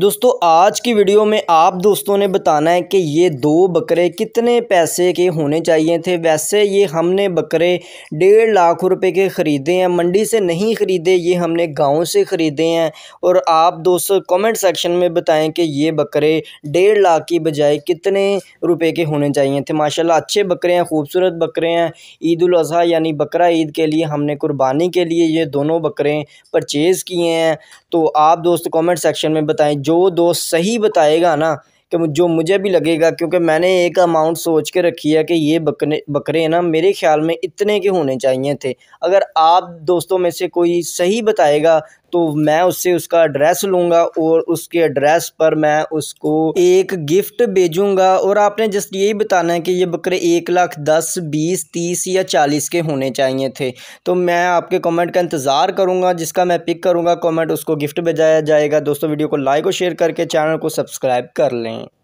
दोस्तों आज की वीडियो में आप दोस्तों ने बताना है कि ये दो बकरे कितने पैसे के होने चाहिए थे वैसे ये हमने बकरे डेढ़ लाख रुपए के ख़रीदे हैं मंडी से नहीं ख़रीदे ये हमने गांव से ख़रीदे हैं और आप दोस्तों कमेंट सेक्शन में बताएं कि ये बकरे डेढ़ लाख की बजाय कितने रुपए के होने चाहिए थे माशाला अच्छे बकरे हैं खूबसूरत बकरे हैं ईद अजी यानी बकरा ईद के लिए हमने कुर्बानी के लिए ये दोनों बकरे परचेज़ किए हैं तो आप दोस्त कमेंट सेक्शन में बताएं जो दोस्त सही बताएगा ना कि जो मुझे भी लगेगा क्योंकि मैंने एक अमाउंट सोच के रखी है कि ये बकरे बकरे ना मेरे ख्याल में इतने के होने चाहिए थे अगर आप दोस्तों में से कोई सही बताएगा तो मैं उससे उसका एड्रेस लूँगा और उसके एड्रेस पर मैं उसको एक गिफ्ट भेजूँगा और आपने जस्ट यही बताना है कि ये बकरे एक लाख दस बीस तीस या चालीस के होने चाहिए थे तो मैं आपके कमेंट का इंतज़ार करूँगा जिसका मैं पिक करूँगा कमेंट उसको गिफ्ट भेजाया जाएगा दोस्तों वीडियो को लाइक और शेयर करके चैनल को सब्सक्राइब कर लें